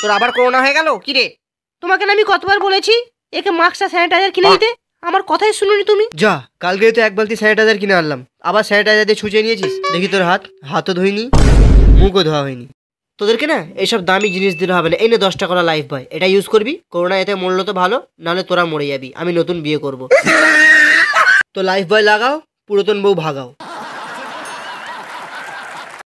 তোর আবার করোনা হয়ে গেল কিরে তোমাকে না আমি কতবার বলেছি একে মাস্কটা স্যানিটাইজার কিনে দিতে আমার কথাই শুনুনি তুমি যা কালকে তো এক বালতি স্যানিটাইজার কিনে আনলাম আবার স্যানিটাইজার দিয়ে ছুঁচে নিয়েছিস দেখি তোর হাত হাতও ধুইনি মুখও ধোয়া হয়নি তোদেরকে না এইসব দামি জিনিস দিলে হবে না এনে দশটা করা লাইফ বয় এটা ইউজ করবি করোনা এতে মরলো তো ভালো নাহলে তোরা মরে যাবি আমি নতুন বিয়ে করব তো লাইফ বয় লাগাও পুরাতন বউ ভাগাও